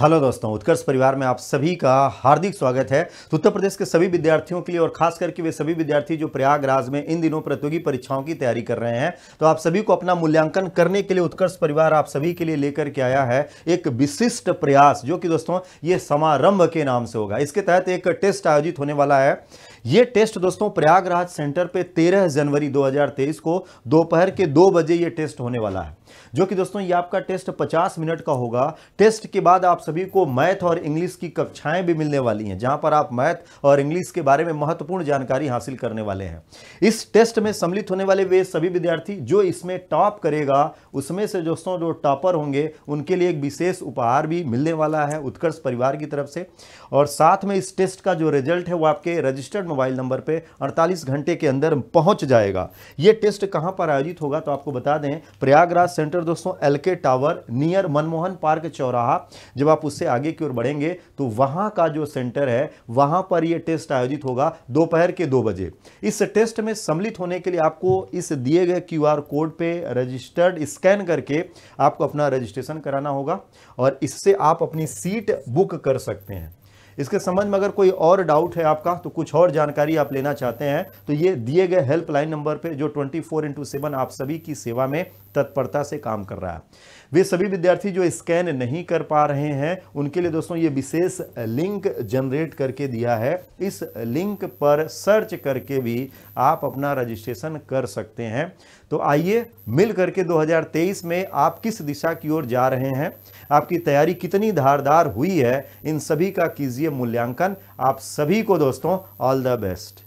hello दोस्तों उत्कर्ष परिवार में आप सभी का हार्दिक स्वागत है तो उत्तर प्रदेश के सभी विद्यार्थियों के लिए और खास करके वे सभी विद्यार्थी जो प्रयागराज में इन दिनों प्रतियोगी परीक्षाओं की तैयारी कर रहे हैं तो आप सभी को अपना मूल्यांकन करने के लिए उत्कर्ष परिवार आप सभी के लिए लेकर के आया है एक विशिष्ट प्रयास जो कि दोस्तों ये समारंभ के नाम से होगा इसके तहत एक टेस्ट आयोजित होने वाला है ये टेस्ट दोस्तों प्रयागराज सेंटर पे 13 जनवरी 2023 को दोपहर के दो बजे ये टेस्ट होने वाला है जो कि दोस्तों ये आपका टेस्ट 50 मिनट का होगा टेस्ट के बाद आप सभी को मैथ और इंग्लिश की कक्षाएं भी मिलने वाली हैं जहां पर आप मैथ और इंग्लिश के बारे में महत्वपूर्ण जानकारी हासिल करने वाले हैं इस टेस्ट में सम्मिलित होने वाले वे सभी विद्यार्थी जो इसमें टॉप करेगा उसमें से दोस्तों जो टॉपर होंगे उनके लिए एक विशेष उपहार भी मिलने वाला है उत्कर्ष परिवार की तरफ से और साथ में इस टेस्ट का जो रिजल्ट है वो आपके रजिस्टर्ड मोबाइल नंबर पे 48 घंटे के अंदर पहुंच जाएगा ये टेस्ट कहां पर आयोजित होगा तो आपको बता दें प्रयागराज सेंटर दोस्तों LK tower near Manmohan park चौराहा जब आप उससे आगे की ओर बढ़ेंगे तो वहां का जो सेंटर है वहां पर यह टेस्ट आयोजित होगा दोपहर के दो बजे इस टेस्ट में सम्मिलित होने के लिए आपको इस दिए गए क्यू कोड पर रजिस्टर्ड स्कैन करके आपको अपना रजिस्ट्रेशन कराना होगा और इससे आप अपनी सीट बुक कर सकते हैं इसके संबंध में अगर कोई और डाउट है आपका तो कुछ और जानकारी आप लेना चाहते हैं तो ये दिए गए हेल्पलाइन नंबर पर जो ट्वेंटी फोर इंटू आप सभी की सेवा में तत्परता से काम कर रहा है वे सभी विद्यार्थी जो स्कैन नहीं कर पा रहे हैं उनके लिए दोस्तों ये विशेष लिंक जनरेट करके दिया है इस लिंक पर सर्च करके भी आप अपना रजिस्ट्रेशन कर सकते हैं तो आइए मिल करके 2023 में आप किस दिशा की ओर जा रहे हैं आपकी तैयारी कितनी धारदार हुई है इन सभी का कीजिए कीजिए मूल्यांकन आप सभी को दोस्तों ऑल द बेस्ट